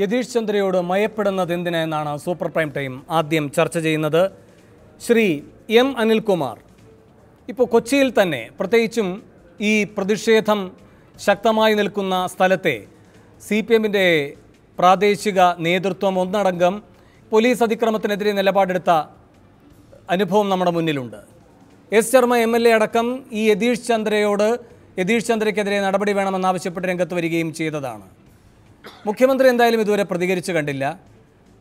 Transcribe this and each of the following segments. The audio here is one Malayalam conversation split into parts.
യതീഷ് ചന്ദ്രയോട് മയപ്പെടുന്നത് എന്നാണ് സൂപ്പർ പ്രൈം ടൈം ആദ്യം ചർച്ച ചെയ്യുന്നത് ശ്രീ എം അനിൽകുമാർ ഇപ്പോൾ കൊച്ചിയിൽ തന്നെ പ്രത്യേകിച്ചും ഈ പ്രതിഷേധം ശക്തമായി നിൽക്കുന്ന സ്ഥലത്തെ സി പി എമ്മിൻ്റെ പ്രാദേശിക നേതൃത്വം ഒന്നടങ്കം പോലീസ് അതിക്രമത്തിനെതിരെ നിലപാടെടുത്ത അനുഭവം നമ്മുടെ മുന്നിലുണ്ട് S Sharma M L A അടക്കം ഈ യതീഷ് ചന്ദ്രയോട് യതീഷ് ചന്ദ്രയ്ക്കെതിരെ നടപടി വേണമെന്നാവശ്യപ്പെട്ട് രംഗത്ത് വരികയും ചെയ്തതാണ് മുഖ്യമന്ത്രി എന്തായാലും ഇതുവരെ പ്രതികരിച്ചു കണ്ടില്ല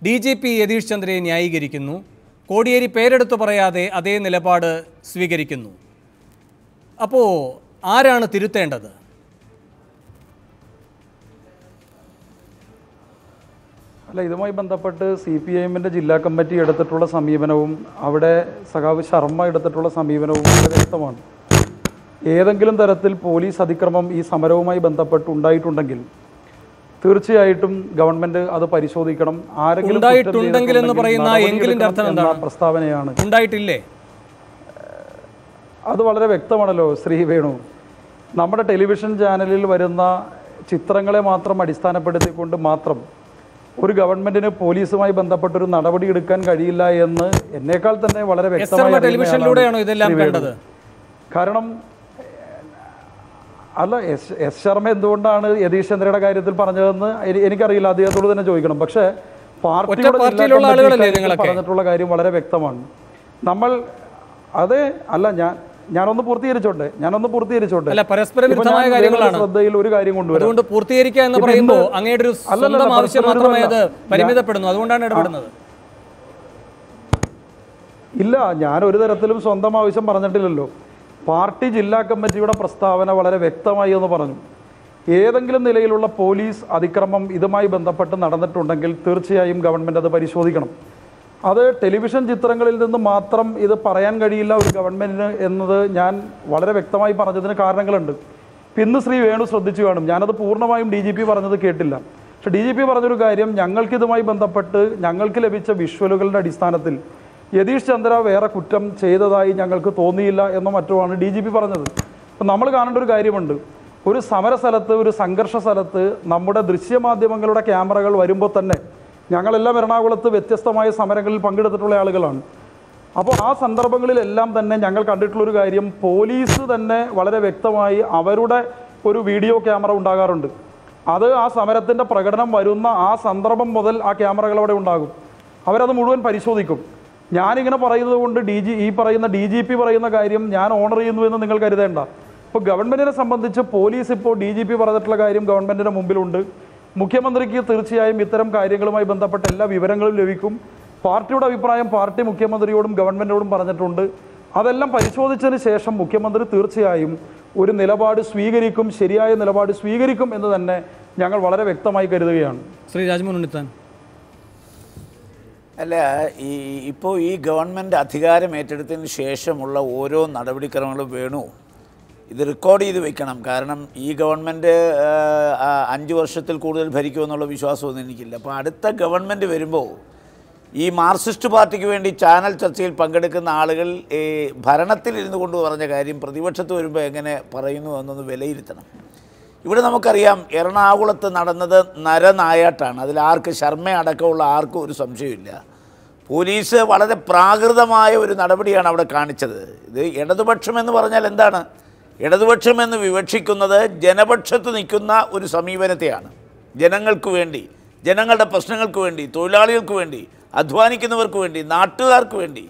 ഡി ജി പി യതീഷ് ചന്ദ്രയെ ന്യായീകരിക്കുന്നു കോടിയേരി പേരെടുത്തു പറയാതെ അതേ നിലപാട് സ്വീകരിക്കുന്നു അപ്പോൾ ആരാണ് തിരുത്തേണ്ടത് അല്ല ഇതുമായി ബന്ധപ്പെട്ട് സി പി എമ്മിൻ്റെ ജില്ലാ കമ്മിറ്റി എടുത്തിട്ടുള്ള സമീപനവും അവിടെ സഖാവ് ശർമ്മ എടുത്തിട്ടുള്ള സമീപനവും വളരെ വ്യക്തമാണ് ഏതെങ്കിലും തരത്തിൽ പോലീസ് അതിക്രമം ഈ സമരവുമായി ബന്ധപ്പെട്ട് ഉണ്ടായിട്ടുണ്ടെങ്കിൽ തീർച്ചയായിട്ടും ഗവൺമെന്റ് അത് പരിശോധിക്കണം ആരെങ്കിലും എന്ന് പറയുന്ന അർത്ഥം എന്താണ് പ്രസ്താവനയാണ് അത് വളരെ വ്യക്തമാണല്ലോ ശ്രീ വേണു നമ്മുടെ ടെലിവിഷൻ ചാനലിൽ വരുന്ന ചിത്രങ്ങളെ മാത്രം അടിസ്ഥാനപ്പെടുത്തിക്കൊണ്ട് മാത്രം ഒരു ഗവൺമെന്റിന് പോലീസുമായി ബന്ധപ്പെട്ട ഒരു നടപടി എടുക്കാൻ കഴിയില്ല എന്ന് എന്നേക്കാൾ തന്നെ വളരെ വ്യക്തമായ കാരണം അല്ല എസ് എസ് ശർമ്മ എന്തുകൊണ്ടാണ് യതീഷ് ചന്ദ്രയുടെ കാര്യത്തിൽ പറഞ്ഞതെന്ന് എനിക്കറിയില്ല അദ്ദേഹത്തോട് തന്നെ ചോദിക്കണം പക്ഷേ പാർട്ടിയുടെ പറഞ്ഞിട്ടുള്ള കാര്യം വളരെ വ്യക്തമാണ് നമ്മൾ അത് അല്ല ഞാൻ ഞാനൊന്ന് പൂർത്തീകരിച്ചോട്ടെ ഞാനൊന്ന് പൂർത്തീകരിച്ചോട്ടെ അല്ല പരസ്പരം കാര്യങ്ങളാണ് ശ്രദ്ധയിൽ ഒരു കാര്യം കൊണ്ടുവരും അതുകൊണ്ട് പൂർത്തീകരിക്കുക എന്ന് പറയുമ്പോൾ അങ്ങയുടെ ഒരു സ്വന്തം ആവശ്യം മാത്രമേ അത് പരിമിതപ്പെടുന്നു അതുകൊണ്ടാണ് ഇടപെടുന്നത് ഇല്ല ഞാൻ ഒരു തരത്തിലും സ്വന്തം ആവശ്യം പറഞ്ഞിട്ടില്ലല്ലോ പാർട്ടി ജില്ലാ കമ്മിറ്റിയുടെ പ്രസ്താവന വളരെ വ്യക്തമായി എന്ന് പറഞ്ഞു ഏതെങ്കിലും നിലയിലുള്ള പോലീസ് അതിക്രമം ഇതുമായി ബന്ധപ്പെട്ട് നടന്നിട്ടുണ്ടെങ്കിൽ തീർച്ചയായും ഗവൺമെൻറ് അത് പരിശോധിക്കണം അത് ടെലിവിഷൻ ചിത്രങ്ങളിൽ നിന്ന് മാത്രം ഇത് പറയാൻ കഴിയില്ല ഒരു ഗവൺമെൻറ്റിന് എന്നത് ഞാൻ വളരെ വ്യക്തമായി പറഞ്ഞതിന് കാരണങ്ങളുണ്ട് പിന്ന് ശ്രീ വേണു ശ്രദ്ധിച്ചു വേണം ഞാനത് പൂർണ്ണമായും ഡി ജി പി പറഞ്ഞത് കേട്ടില്ല പക്ഷെ ഡി ജി പി പറഞ്ഞൊരു കാര്യം ഞങ്ങൾക്കിതുമായി ബന്ധപ്പെട്ട് ഞങ്ങൾക്ക് ലഭിച്ച വിഷ്വലുകളുടെ അടിസ്ഥാനത്തിൽ യതീഷ് ചന്ദ്ര വേറെ കുറ്റം ചെയ്തതായി ഞങ്ങൾക്ക് തോന്നിയില്ല എന്ന മറ്റുമാണ് ഡി ജി പി പറഞ്ഞത് അപ്പം നമ്മൾ കാണേണ്ട ഒരു കാര്യമുണ്ട് ഒരു സമര സ്ഥലത്ത് ഒരു സംഘർഷ സ്ഥലത്ത് നമ്മുടെ ദൃശ്യമാധ്യമങ്ങളുടെ ക്യാമറകൾ വരുമ്പോൾ തന്നെ ഞങ്ങളെല്ലാം എറണാകുളത്ത് വ്യത്യസ്തമായ സമരങ്ങളിൽ പങ്കെടുത്തിട്ടുള്ള ആളുകളാണ് അപ്പോൾ ആ സന്ദർഭങ്ങളിലെല്ലാം തന്നെ ഞങ്ങൾ കണ്ടിട്ടുള്ളൊരു കാര്യം പോലീസ് തന്നെ വളരെ വ്യക്തമായി അവരുടെ ഒരു വീഡിയോ ക്യാമറ ഉണ്ടാകാറുണ്ട് അത് ആ സമരത്തിൻ്റെ പ്രകടനം വരുന്ന ആ സന്ദർഭം മുതൽ ആ ക്യാമറകൾ അവിടെ ഉണ്ടാകും അവരത് മുഴുവൻ പരിശോധിക്കും ഞാനിങ്ങനെ പറയുന്നത് കൊണ്ട് ഡി ജി ഈ പറയുന്ന ഡി ജി പി പറയുന്ന കാര്യം ഞാൻ ഓണർ ചെയ്യുന്നു എന്ന് നിങ്ങൾ കരുതേണ്ട ഇപ്പോൾ ഗവൺമെൻറ്റിനെ സംബന്ധിച്ച് പോലീസ് ഇപ്പോൾ ഡി ജി പി പറഞ്ഞിട്ടുള്ള കാര്യം ഗവൺമെൻറ്റിൻ്റെ മുമ്പിലുണ്ട് മുഖ്യമന്ത്രിക്ക് തീർച്ചയായും ഇത്തരം കാര്യങ്ങളുമായി ബന്ധപ്പെട്ട എല്ലാ വിവരങ്ങളും ലഭിക്കും പാർട്ടിയുടെ അഭിപ്രായം പാർട്ടി മുഖ്യമന്ത്രിയോടും ഗവൺമെൻറ്റോടും പറഞ്ഞിട്ടുണ്ട് അതെല്ലാം പരിശോധിച്ചതിന് ശേഷം മുഖ്യമന്ത്രി തീർച്ചയായും ഒരു നിലപാട് സ്വീകരിക്കും ശരിയായ നിലപാട് സ്വീകരിക്കും എന്ന് തന്നെ ഞങ്ങൾ വളരെ വ്യക്തമായി കരുതുകയാണ് ശ്രീ രാജ്മോഹൻ ഉണ്ണിത്താൻ അല്ല ഈ ഇപ്പോൾ ഈ ഗവൺമെൻറ് അധികാരം ഏറ്റെടുത്തതിന് ശേഷമുള്ള ഓരോ നടപടിക്രമങ്ങളും വേണു ഇത് റെക്കോർഡ് ചെയ്ത് വെക്കണം കാരണം ഈ ഗവൺമെൻറ് അഞ്ച് വർഷത്തിൽ കൂടുതൽ ഭരിക്കുമെന്നുള്ള വിശ്വാസമൊന്നും എനിക്കില്ല അപ്പോൾ അടുത്ത ഗവൺമെൻറ് വരുമ്പോൾ ഈ മാർക്സിസ്റ്റ് പാർട്ടിക്ക് വേണ്ടി ചാനൽ ചർച്ചയിൽ പങ്കെടുക്കുന്ന ആളുകൾ ഈ ഇരുന്നു കൊണ്ട് പറഞ്ഞ കാര്യം പ്രതിപക്ഷത്ത് വരുമ്പോൾ എങ്ങനെ പറയുന്നു എന്നൊന്ന് വിലയിരുത്തണം ഇവിടെ നമുക്കറിയാം എറണാകുളത്ത് നടന്നത് നരനായാട്ടാണ് അതിൽ ആർക്ക് ശർമ്മ അടക്കമുള്ള ആർക്കും ഒരു സംശയമില്ല പോലീസ് വളരെ പ്രാകൃതമായ ഒരു നടപടിയാണ് അവിടെ കാണിച്ചത് ഇത് ഇടതുപക്ഷം എന്ന് പറഞ്ഞാൽ എന്താണ് ഇടതുപക്ഷം എന്ന് വിവക്ഷിക്കുന്നത് ജനപക്ഷത്ത് നിൽക്കുന്ന ഒരു സമീപനത്തെയാണ് ജനങ്ങൾക്ക് വേണ്ടി ജനങ്ങളുടെ പ്രശ്നങ്ങൾക്ക് വേണ്ടി തൊഴിലാളികൾക്ക് വേണ്ടി അധ്വാനിക്കുന്നവർക്ക് വേണ്ടി നാട്ടുകാർക്ക് വേണ്ടി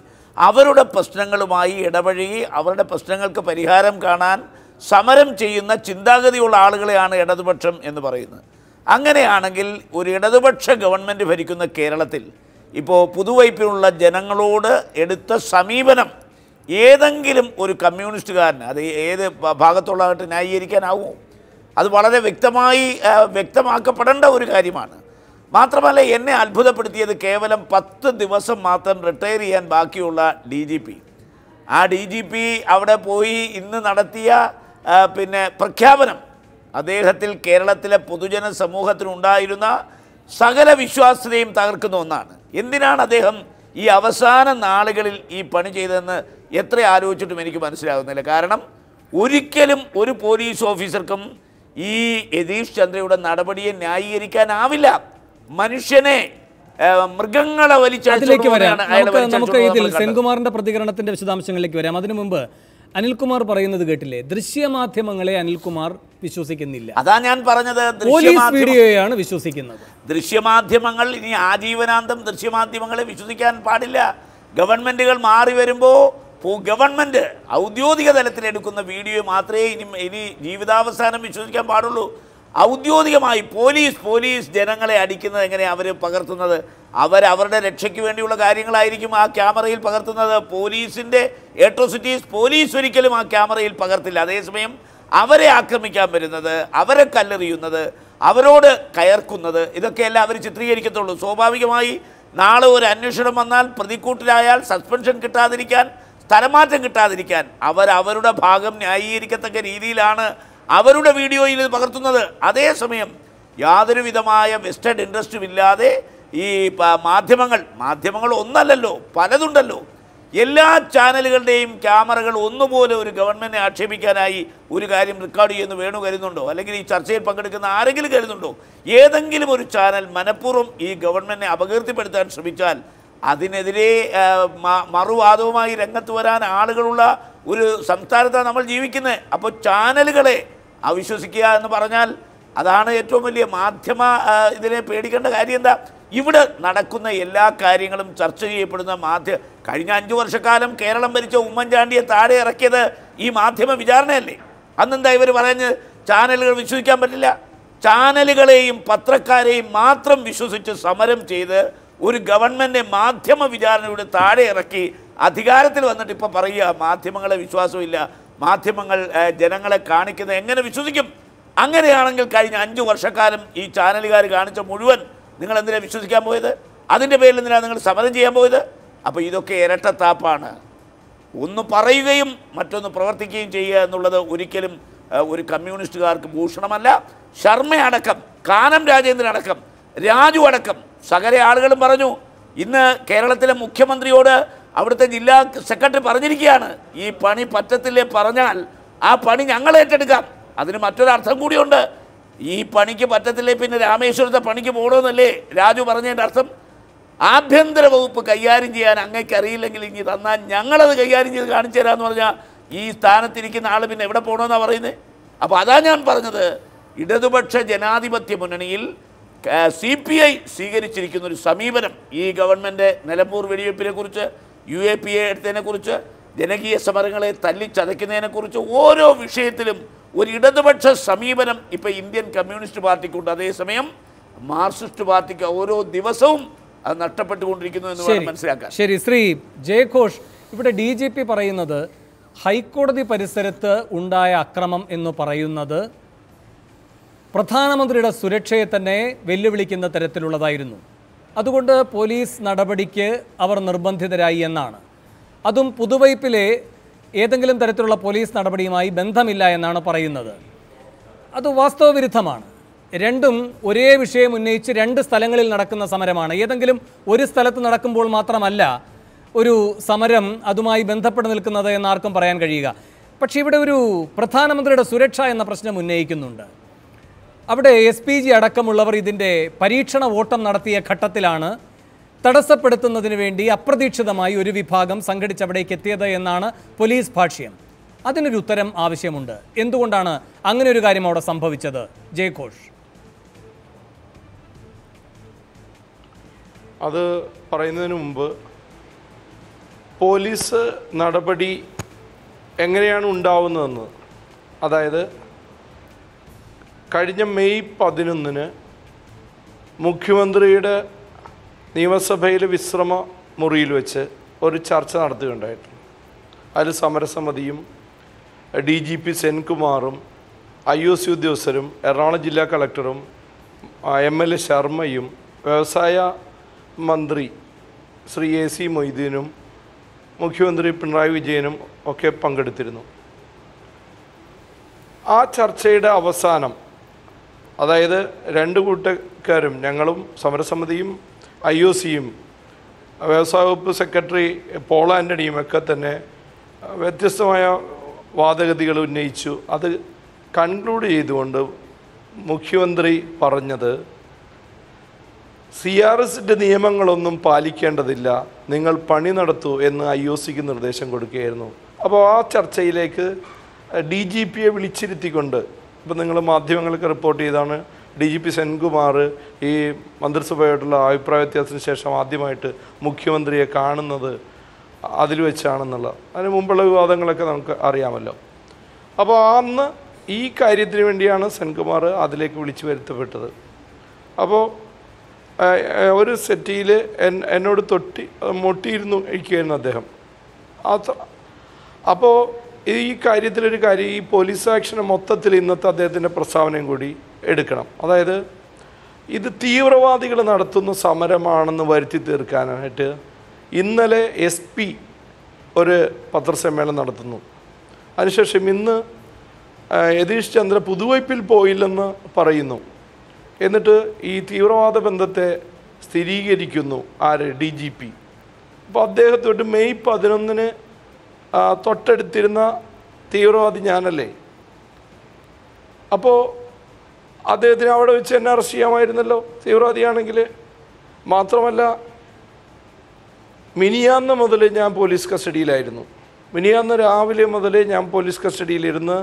അവരുടെ പ്രശ്നങ്ങളുമായി ഇടപഴകി അവരുടെ പ്രശ്നങ്ങൾക്ക് പരിഹാരം കാണാൻ സമരം ചെയ്യുന്ന ചിന്താഗതിയുള്ള ആളുകളെയാണ് ഇടതുപക്ഷം എന്ന് പറയുന്നത് അങ്ങനെയാണെങ്കിൽ ഒരു ഇടതുപക്ഷ ഗവൺമെൻറ് ഭരിക്കുന്ന കേരളത്തിൽ ഇപ്പോൾ പുതുവൈപ്പിലുള്ള ജനങ്ങളോട് എടുത്ത സമീപനം ഏതെങ്കിലും ഒരു കമ്മ്യൂണിസ്റ്റുകാരന് അത് ഏത് ഭാഗത്തുള്ളതായിട്ട് ന്യായീകരിക്കാനാവുമോ അത് വളരെ വ്യക്തമായി വ്യക്തമാക്കപ്പെടേണ്ട ഒരു കാര്യമാണ് മാത്രമല്ല എന്നെ അത്ഭുതപ്പെടുത്തിയത് കേവലം പത്ത് ദിവസം മാത്രം റിട്ടയർ ചെയ്യാൻ ബാക്കിയുള്ള ഡി ജി പി ആ ഡി ജി പി അവിടെ പോയി ഇന്ന് നടത്തിയ പിന്നെ പ്രഖ്യാപനം അദ്ദേഹത്തിൽ കേരളത്തിലെ പൊതുജന സമൂഹത്തിനുണ്ടായിരുന്ന സകല വിശ്വാസ്യതയും തകർക്കുന്ന ഒന്നാണ് എന്തിനാണ് അദ്ദേഹം ഈ അവസാന നാളുകളിൽ ഈ പണി ചെയ്തതെന്ന് എത്ര ആലോചിച്ചിട്ടും എനിക്ക് മനസ്സിലാകുന്നില്ല കാരണം ഒരിക്കലും ഒരു പോലീസ് ഓഫീസർക്കും ഈ യതീഷ് ചന്ദ്രയുടെ നടപടിയെ ന്യായീകരിക്കാനാവില്ല മനുഷ്യനെ മൃഗങ്ങളെ വലിച്ചടിലേക്ക് വരാം നമുക്ക് ഇതിൽ സെൻകുമാറിന്റെ പ്രതികരണത്തിന്റെ വിശദാംശങ്ങളിലേക്ക് വരാം അതിനു മുമ്പ് അനിൽകുമാർ പറയുന്നത് കേട്ടില്ലേ ദൃശ്യമാധ്യമങ്ങളെ അനിൽകുമാർ വിശ്വസിക്കുന്നില്ല അതാ ഞാൻ പറഞ്ഞത് പോലീസ് വീഡിയോയാണ് വിശ്വസിക്കുന്നത് ദൃശ്യമാധ്യമങ്ങൾ ഇനി ആജീവനാന്തം ദൃശ്യമാധ്യമങ്ങളെ വിശ്വസിക്കാൻ പാടില്ല ഗവൺമെന്റുകൾ മാറി വരുമ്പോൾ ഗവൺമെൻറ് ഔദ്യോഗിക തലത്തിൽ എടുക്കുന്ന വീഡിയോ മാത്രമേ ഇനി ഇനി ജീവിതാവസാനം വിശ്വസിക്കാൻ പാടുള്ളൂ ഔദ്യോഗികമായി പോലീസ് പോലീസ് ജനങ്ങളെ അടിക്കുന്നത് എങ്ങനെ അവർ പകർത്തുന്നത് അവരുടെ രക്ഷയ്ക്ക് വേണ്ടിയുള്ള കാര്യങ്ങളായിരിക്കും ആ ക്യാമറയിൽ പകർത്തുന്നത് പോലീസിൻ്റെ ഏട്രോസിറ്റീസ് പോലീസ് ഒരിക്കലും ആ ക്യാമറയിൽ പകർത്തില്ല അതേസമയം അവരെ ആക്രമിക്കാൻ വരുന്നത് അവരെ കല്ലെറിയുന്നത് അവരോട് കയർക്കുന്നത് ഇതൊക്കെയല്ല അവർ ചിത്രീകരിക്കത്തുള്ളൂ സ്വാഭാവികമായി നാളെ ഒരു അന്വേഷണം വന്നാൽ പ്രതിക്കൂട്ടിലായാൽ സസ്പെൻഷൻ കിട്ടാതിരിക്കാൻ തലമാറ്റം കിട്ടാതിരിക്കാൻ അവർ അവരുടെ ഭാഗം ന്യായീകരിക്കത്തക്ക രീതിയിലാണ് അവരുടെ വീഡിയോയിൽ ഇത് പകർത്തുന്നത് അതേസമയം യാതൊരു വിധമായ വെസ്റ്റഡ് ഇൻട്രസ്റ്റും ഇല്ലാതെ ഈ മാധ്യമങ്ങൾ മാധ്യമങ്ങൾ ഒന്നല്ലല്ലോ പലതുണ്ടല്ലോ എല്ലാ ചാനലുകളുടെയും ക്യാമറകൾ ഒന്നുപോലെ ഒരു ഗവൺമെൻറ്റിനെ ആക്ഷേപിക്കാനായി ഒരു കാര്യം റെക്കോർഡ് ചെയ്യുന്നു വേണു കരുതുന്നുണ്ടോ അല്ലെങ്കിൽ ഈ ചർച്ചയിൽ പങ്കെടുക്കുന്ന ആരെങ്കിലും കരുതുന്നുണ്ടോ ഏതെങ്കിലും ഒരു ചാനൽ മനഃപൂർവ്വം ഈ ഗവൺമെൻറ്റിനെ അപകീർത്തിപ്പെടുത്താൻ ശ്രമിച്ചാൽ അതിനെതിരെ മറുവാദവുമായി രംഗത്ത് വരാൻ ആളുകളുള്ള ഒരു സംസ്ഥാനത്താണ് നമ്മൾ ജീവിക്കുന്നത് അപ്പോൾ ചാനലുകളെ അവിശ്വസിക്കുക എന്ന് പറഞ്ഞാൽ അതാണ് ഏറ്റവും വലിയ മാധ്യമ ഇതിനെ പേടിക്കേണ്ട കാര്യം എന്താ ഇവിടെ നടക്കുന്ന എല്ലാ കാര്യങ്ങളും ചർച്ച ചെയ്യപ്പെടുന്ന മാധ്യമ കഴിഞ്ഞ അഞ്ചു വർഷക്കാലം കേരളം ഭരിച്ച ഉമ്മൻചാണ്ടിയെ താഴെ ഇറക്കിയത് ഈ മാധ്യമ വിചാരണയല്ലേ അന്നെന്താ ഇവർ പറഞ്ഞ് ചാനലുകൾ വിശ്വസിക്കാൻ പറ്റില്ല ചാനലുകളെയും പത്രക്കാരെയും മാത്രം വിശ്വസിച്ച് സമരം ചെയ്ത് ഒരു ഗവൺമെൻറ് മാധ്യമ വിചാരണയുടെ താഴെ ഇറക്കി അധികാരത്തിൽ വന്നിട്ട് ഇപ്പം പറയുക മാധ്യമങ്ങളെ വിശ്വാസമില്ല മാധ്യമങ്ങൾ ജനങ്ങളെ കാണിക്കുന്നത് എങ്ങനെ വിശ്വസിക്കും അങ്ങനെയാണെങ്കിൽ കഴിഞ്ഞ അഞ്ച് വർഷക്കാലം ഈ ചാനലുകാർ കാണിച്ച മുഴുവൻ നിങ്ങൾ എന്തിനാണ് വിശ്വസിക്കാൻ പോയത് അതിൻ്റെ പേരിൽ എന്തിനാണ് നിങ്ങൾ സമരം ചെയ്യാൻ പോയത് അപ്പോൾ ഇതൊക്കെ ഇരട്ടത്താപ്പാണ് ഒന്ന് പറയുകയും മറ്റൊന്ന് പ്രവർത്തിക്കുകയും ചെയ്യുക എന്നുള്ളത് ഒരിക്കലും ഒരു കമ്മ്യൂണിസ്റ്റുകാർക്ക് ഭൂഷണമല്ല ശർമ്മയടക്കം കാനം രാജേന്ദ്രൻ അടക്കം രാജു അടക്കം സകല ആളുകളും പറഞ്ഞു ഇന്ന് കേരളത്തിലെ മുഖ്യമന്ത്രിയോട് അവിടുത്തെ ജില്ലാ സെക്രട്ടറി പറഞ്ഞിരിക്കുകയാണ് ഈ പണി പറ്റത്തില്ലേ പറഞ്ഞാൽ ആ പണി ഞങ്ങൾ ഏറ്റെടുക്കാം അതിന് മറ്റൊരർത്ഥം കൂടിയുണ്ട് ഈ പണിക്ക് പറ്റത്തില്ലേ പിന്നെ രാമേശ്വരത്തെ പണിക്ക് പോകണമെന്നല്ലേ രാജു പറഞ്ഞതിൻ്റെ അർത്ഥം ആഭ്യന്തര വകുപ്പ് കൈകാര്യം ചെയ്യാൻ അങ്ങേക്ക് അറിയില്ലെങ്കിൽ ഇനി തന്നാൽ ഞങ്ങളത് കൈകാര്യം ചെയ്ത് കാണിച്ചു തരാമെന്ന് പറഞ്ഞാൽ ഈ സ്ഥാനത്തിരിക്കുന്ന ആൾ പിന്നെ എവിടെ പോകണമെന്നാണ് പറയുന്നത് അപ്പോൾ അതാ ഞാൻ പറഞ്ഞത് ഇടതുപക്ഷ ജനാധിപത്യ മുന്നണിയിൽ സി പി ഐ സ്വീകരിച്ചിരിക്കുന്ന ഒരു സമീപനം ഈ ഗവൺമെൻറ് നിലമ്പൂർ കുറിച്ച് യു എ പി എ എടുത്തതിനെക്കുറിച്ച് ജനകീയ സമരങ്ങളെ തല്ലിച്ചതയ്ക്കുന്നതിനെക്കുറിച്ച് ഓരോ വിഷയത്തിലും ഒരു ഇടതുപക്ഷ സമീപനം ഇപ്പോൾ ഇന്ത്യൻ കമ്മ്യൂണിസ്റ്റ് പാർട്ടിക്കുണ്ട് അതേസമയം മാർക്സിസ്റ്റ് പാർട്ടിക്ക് ഓരോ ദിവസവും അത് നഷ്ടപ്പെട്ടുകൊണ്ടിരിക്കുന്നു എന്ന് മനസ്സിലാക്കാം ശരി ശ്രീ ജയഘോഷ് ഇവിടെ ഡി ജി പി പറയുന്നത് ഹൈക്കോടതി പരിസരത്ത് ഉണ്ടായ അക്രമം എന്ന് പറയുന്നത് പ്രധാനമന്ത്രിയുടെ സുരക്ഷയെ തന്നെ വെല്ലുവിളിക്കുന്ന തരത്തിലുള്ളതായിരുന്നു അതുകൊണ്ട് പോലീസ് നടപടിക്ക് അവർ നിർബന്ധിതരായി എന്നാണ് അതും പുതുവൈപ്പിലെ ഏതെങ്കിലും തരത്തിലുള്ള പോലീസ് നടപടിയുമായി ബന്ധമില്ല എന്നാണ് പറയുന്നത് അത് വാസ്തവവിരുദ്ധമാണ് രണ്ടും ഒരേ വിഷയം ഉന്നയിച്ച് രണ്ട് സ്ഥലങ്ങളിൽ നടക്കുന്ന സമരമാണ് ഏതെങ്കിലും ഒരു സ്ഥലത്ത് നടക്കുമ്പോൾ മാത്രമല്ല ഒരു സമരം അതുമായി ബന്ധപ്പെട്ട് നിൽക്കുന്നത് എന്നാർക്കും പറയാൻ കഴിയുക പക്ഷേ ഇവിടെ ഒരു പ്രധാനമന്ത്രിയുടെ സുരക്ഷ എന്ന പ്രശ്നം ഉന്നയിക്കുന്നുണ്ട് അവിടെ എസ് പി ജി അടക്കമുള്ളവർ ഇതിൻ്റെ പരീക്ഷണ ഓട്ടം നടത്തിയ ഘട്ടത്തിലാണ് തടസ്സപ്പെടുത്തുന്നതിന് വേണ്ടി അപ്രതീക്ഷിതമായി ഒരു വിഭാഗം അവിടേക്ക് എത്തിയത് എന്നാണ് പോലീസ് ഭാഷ്യം അതിനൊരു ഉത്തരം ആവശ്യമുണ്ട് എന്തുകൊണ്ടാണ് അങ്ങനെ ഒരു കാര്യം അവിടെ സംഭവിച്ചത് ജയഘോഷ് അത് പറയുന്നതിന് മുമ്പ് പോലീസ് നടപടി എങ്ങനെയാണ് ഉണ്ടാവുന്നതെന്ന് അതായത് കഴിഞ്ഞ മെയ് പതിനൊന്നിന് മുഖ്യമന്ത്രിയുടെ നിയമസഭയിലെ വിശ്രമ മുറിയിൽ വെച്ച് ഒരു ചർച്ച നടത്തുകയുണ്ടായിട്ടുണ്ട് അതിൽ സമരസമിതിയും ഡി ജി പി സെൻകുമാറും ഐ ഒ സി ഉദ്യോഗസ്ഥരും എറണാകുളം ജില്ലാ കളക്ടറും എം എൽ എ ശർമ്മയും വ്യവസായ മന്ത്രി ശ്രീ എ സി മൊയ്തീനും മുഖ്യമന്ത്രി പിണറായി വിജയനും ഒക്കെ പങ്കെടുത്തിരുന്നു ആ ചർച്ചയുടെ അവസാനം അതായത് രണ്ട് കൂട്ടക്കാരും ഞങ്ങളും സമരസമിതിയും ഐ ഒ സിയും വ്യവസായ വകുപ്പ് സെക്രട്ടറി പോൾ ആൻ്റണിയും ഒക്കെ തന്നെ വ്യത്യസ്തമായ വാദഗതികൾ ഉന്നയിച്ചു അത് കൺക്ലൂഡ് ചെയ്തുകൊണ്ട് മുഖ്യമന്ത്രി പറഞ്ഞത് സി ആർ എസിൻ്റെ നിയമങ്ങളൊന്നും പാലിക്കേണ്ടതില്ല നിങ്ങൾ പണി നടത്തൂ എന്ന് ഐ ഒ സിക്ക് നിർദ്ദേശം കൊടുക്കുകയായിരുന്നു അപ്പോൾ ആ ചർച്ചയിലേക്ക് ഡി ജി പിയെ വിളിച്ചിരുത്തിക്കൊണ്ട് ഇപ്പം നിങ്ങൾ മാധ്യമങ്ങൾക്ക് റിപ്പോർട്ട് ചെയ്താണ് ഡി ജി പി സെൻകുമാർ ഈ മന്ത്രിസഭയായിട്ടുള്ള അഭിപ്രായ വ്യത്യാസത്തിന് ശേഷം ആദ്യമായിട്ട് മുഖ്യമന്ത്രിയെ കാണുന്നത് അതിൽ വെച്ചാണെന്നുള്ള അതിന് മുമ്പുള്ള വിവാദങ്ങളൊക്കെ നമുക്ക് അറിയാമല്ലോ അപ്പോൾ അന്ന് ഈ കാര്യത്തിന് വേണ്ടിയാണ് സെൻകുമാർ അതിലേക്ക് വിളിച്ചു വരുത്തപ്പെട്ടത് അപ്പോൾ ഒരു സെറ്റിയിൽ എന്നോട് തൊട്ടി മുട്ടിയിരുന്നു ഇരിക്കുകയായിരുന്നു അദ്ദേഹം അപ്പോൾ ഈ കാര്യത്തിലൊരു കാര്യം ഈ പോലീസ് ആക്ഷന് മൊത്തത്തിൽ ഇന്നത്തെ അദ്ദേഹത്തിൻ്റെ പ്രസ്താവനയും കൂടി എടുക്കണം അതായത് ഇത് തീവ്രവാദികൾ നടത്തുന്ന സമരമാണെന്ന് വരുത്തി തീർക്കാനായിട്ട് ഇന്നലെ എസ് പി ഒരു പത്രസമ്മേളനം നടത്തുന്നു അതിനുശേഷം ഇന്ന് യതീഷ് ചന്ദ്ര പുതുവയ്പിൽ പോയില്ലെന്ന് പറയുന്നു എന്നിട്ട് ഈ തീവ്രവാദ ബന്ധത്തെ സ്ഥിരീകരിക്കുന്നു ആര് ഡി ജി പി അപ്പോൾ അദ്ദേഹത്തോട്ട് മെയ് പതിനൊന്നിന് തൊട്ടടുത്തിരുന്ന തീവ്രവാദി ഞാനല്ലേ അപ്പോൾ അദ്ദേഹത്തിന് അവിടെ വെച്ച് എന്നെ അറസ്റ്റ് ചെയ്യാമായിരുന്നല്ലോ തീവ്രവാദിയാണെങ്കിൽ മാത്രമല്ല മിനിയാന്ന് മുതൽ ഞാൻ പോലീസ് കസ്റ്റഡിയിലായിരുന്നു മിനിയാന്ന് രാവിലെ മുതൽ ഞാൻ പോലീസ് കസ്റ്റഡിയിലിരുന്ന്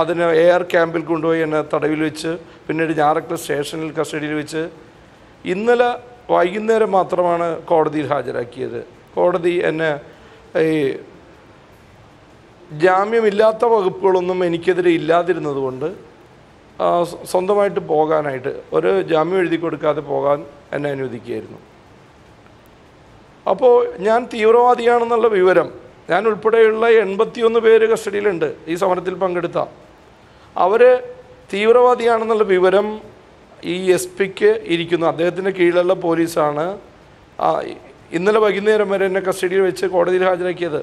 അതിനെ എ ആർ ക്യാമ്പിൽ കൊണ്ടുപോയി എന്നെ തടവിൽ വെച്ച് പിന്നീട് ഞാറക്ല സ്റ്റേഷനിൽ കസ്റ്റഡിയിൽ വെച്ച് ഇന്നലെ വൈകുന്നേരം മാത്രമാണ് കോടതിയിൽ ഹാജരാക്കിയത് കോടതി എന്നെ ഈ ജാമ്യമില്ലാത്ത വകുപ്പുകളൊന്നും എനിക്കെതിരെ ഇല്ലാതിരുന്നത് കൊണ്ട് സ്വന്തമായിട്ട് പോകാനായിട്ട് ഒരു ജാമ്യം എഴുതി കൊടുക്കാതെ പോകാൻ എന്നെ അനുവദിക്കുകയായിരുന്നു അപ്പോൾ ഞാൻ തീവ്രവാദിയാണെന്നുള്ള വിവരം ഞാൻ ഉൾപ്പെടെയുള്ള എൺപത്തിയൊന്ന് പേര് കസ്റ്റഡിയിലുണ്ട് ഈ സമരത്തിൽ പങ്കെടുത്ത അവർ തീവ്രവാദിയാണെന്നുള്ള വിവരം ഈ എസ് പിക്ക് ഇരിക്കുന്നു അദ്ദേഹത്തിൻ്റെ കീഴിലുള്ള പോലീസാണ് ഇന്നലെ വൈകുന്നേരം വരെ എന്നെ കസ്റ്റഡിയിൽ വെച്ച് കോടതിയിൽ ഹാജരാക്കിയത്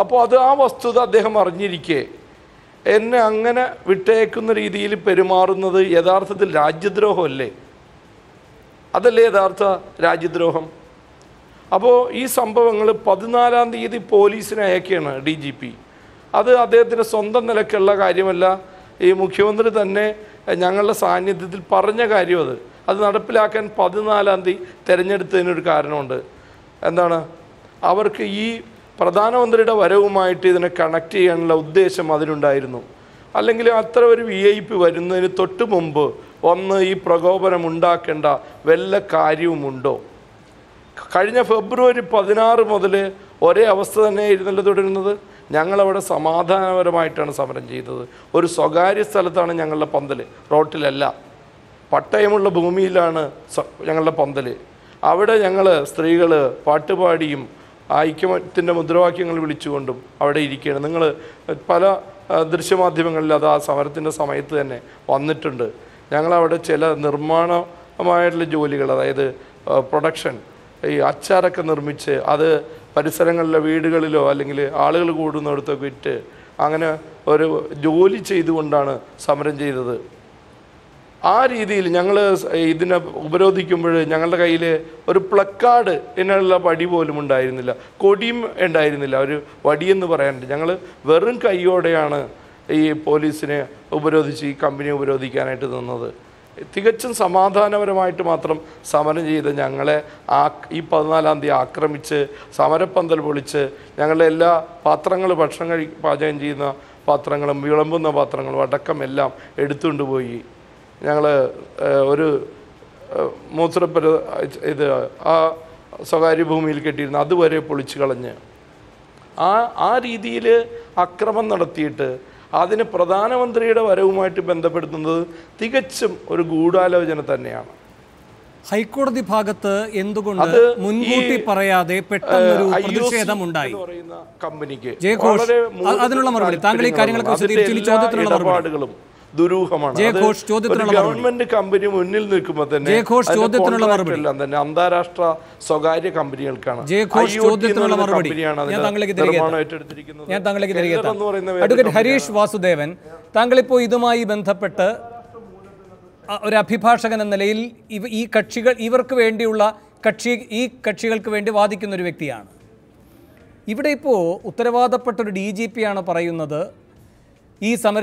അപ്പോൾ അത് ആ വസ്തുത അദ്ദേഹം അറിഞ്ഞിരിക്കെ എന്നെ അങ്ങനെ വിട്ടേക്കുന്ന രീതിയിൽ പെരുമാറുന്നത് യഥാർത്ഥത്തിൽ രാജ്യദ്രോഹമല്ലേ അതല്ലേ യഥാർത്ഥ രാജ്യദ്രോഹം അപ്പോൾ ഈ സംഭവങ്ങൾ പതിനാലാം തീയതി പോലീസിനെ അയക്കുകയാണ് ഡി ജി പി അത് അദ്ദേഹത്തിൻ്റെ സ്വന്തം നിലക്കുള്ള കാര്യമല്ല ഈ മുഖ്യമന്ത്രി തന്നെ ഞങ്ങളുടെ സാന്നിധ്യത്തിൽ പറഞ്ഞ കാര്യം അത് അത് നടപ്പിലാക്കാൻ പതിനാലാം തീയതി തിരഞ്ഞെടുത്തതിനൊരു കാരണമുണ്ട് എന്താണ് അവർക്ക് ഈ പ്രധാനമന്ത്രിയുടെ വരവുമായിട്ട് ഇതിനെ കണക്ട് ചെയ്യാനുള്ള ഉദ്ദേശം അതിലുണ്ടായിരുന്നു അല്ലെങ്കിൽ അത്ര ഒരു വി ഐ പി വരുന്നതിന് തൊട്ട് മുമ്പ് ഒന്ന് ഈ പ്രകോപനം ഉണ്ടാക്കേണ്ട വല്ല കാര്യവുമുണ്ടോ കഴിഞ്ഞ ഫെബ്രുവരി പതിനാറ് മുതൽ ഒരേ അവസ്ഥ തന്നെ ഇരുന്നല്ലോ തുടരുന്നത് ഞങ്ങളവിടെ സമാധാനപരമായിട്ടാണ് സമരം ചെയ്തത് ഒരു സ്വകാര്യ സ്ഥലത്താണ് ഞങ്ങളുടെ പന്തൽ റോട്ടിലല്ല പട്ടയമുള്ള ഭൂമിയിലാണ് ഞങ്ങളുടെ പന്തൽ അവിടെ ഞങ്ങൾ സ്ത്രീകൾ പാട്ടുപാടിയും ഐക്യത്തിൻ്റെ മുദ്രാവാക്യങ്ങൾ വിളിച്ചുകൊണ്ടും അവിടെ ഇരിക്കുകയാണ് നിങ്ങൾ പല ദൃശ്യമാധ്യമങ്ങളിൽ അത് ആ സമരത്തിൻ്റെ സമയത്ത് തന്നെ വന്നിട്ടുണ്ട് ഞങ്ങളവിടെ ചില നിർമ്മാണമായിട്ടുള്ള ജോലികൾ അതായത് പ്രൊഡക്ഷൻ ഈ അച്ചാറൊക്കെ നിർമ്മിച്ച് അത് പരിസരങ്ങളിലെ വീടുകളിലോ അല്ലെങ്കിൽ ആളുകൾ കൂടുന്നിടത്തൊക്കെ ഇട്ട് അങ്ങനെ ഒരു ജോലി ചെയ്തുകൊണ്ടാണ് സമരം ചെയ്തത് ആ രീതിയിൽ ഞങ്ങൾ ഇതിനെ ഉപരോധിക്കുമ്പോൾ ഞങ്ങളുടെ കയ്യിൽ ഒരു പ്ലക്കാർഡ് എന്നുള്ള വടി പോലും ഉണ്ടായിരുന്നില്ല കൊടിയും ഉണ്ടായിരുന്നില്ല ഒരു വടിയെന്ന് പറയാനുണ്ട് ഞങ്ങൾ വെറും കൈയോടെയാണ് ഈ പോലീസിനെ ഉപരോധിച്ച് ഈ കമ്പനിയെ ഉപരോധിക്കാനായിട്ട് നിന്നത് തികച്ചും സമാധാനപരമായിട്ട് മാത്രം സമരം ചെയ്ത് ഞങ്ങളെ ആ ഈ പതിനാലാം തീയതി ആക്രമിച്ച് സമരപ്പന്തൽ പൊളിച്ച് ഞങ്ങളുടെ എല്ലാ പാത്രങ്ങൾ ഭക്ഷണം കഴി പാചകം ചെയ്യുന്ന പാത്രങ്ങളും വിളമ്പുന്ന പാത്രങ്ങളും അടക്കം എല്ലാം എടുത്തുകൊണ്ട് പോയി ഞങ്ങൾ ഒരു മൂത്രപ്പര ഇത് ആ സ്വകാര്യ ഭൂമിയിൽ കെട്ടിയിരുന്ന അതുവരെ പൊളിച്ചു കളഞ്ഞ് ആ ആ രീതിയിൽ അക്രമം നടത്തിയിട്ട് അതിന് പ്രധാനമന്ത്രിയുടെ വരവുമായിട്ട് ബന്ധപ്പെടുത്തുന്നത് തികച്ചും ഒരു ഗൂഢാലോചന തന്നെയാണ് ഹൈക്കോടതി ഭാഗത്ത് എന്തുകൊണ്ട് മുൻകൂട്ടി പറയാതെ പെട്ടെന്നൊരു പ്രതിഷേധം ഉണ്ടായി കമ്പനിക്ക് അതിനുള്ള മറുപടി താങ്കൾ ഈ കാര്യങ്ങളൊക്കെ ചോദ്യത്തിനുള്ള മറുപടികളും ദുരൂഹമാണ് ഗവൺമെന്റ് കമ്പനി മുന്നിൽ നിൽക്കുമ്പോൾ തന്നെ എല്ലാം തന്നെ അന്താരാഷ്ട്ര സ്വകാര്യ കമ്പനികൾക്കാണ് അഡ്വക്കേറ്റ് ഹരീഷ് വാസുദേവൻ താങ്കളിപ്പോൾ ഇതുമായി ബന്ധപ്പെട്ട് ഒരു അഭിഭാഷകൻ എന്ന നിലയിൽ ഇവ ഈ കക്ഷികൾ ഇവർക്ക് വേണ്ടിയുള്ള കക്ഷി ഈ കക്ഷികൾക്ക് വേണ്ടി വാദിക്കുന്ന ഒരു വ്യക്തിയാണ് ഇവിടെ ഇപ്പോൾ ഉത്തരവാദപ്പെട്ട ഒരു ഡി ജി ആണ് പറയുന്നത് ഈ സമര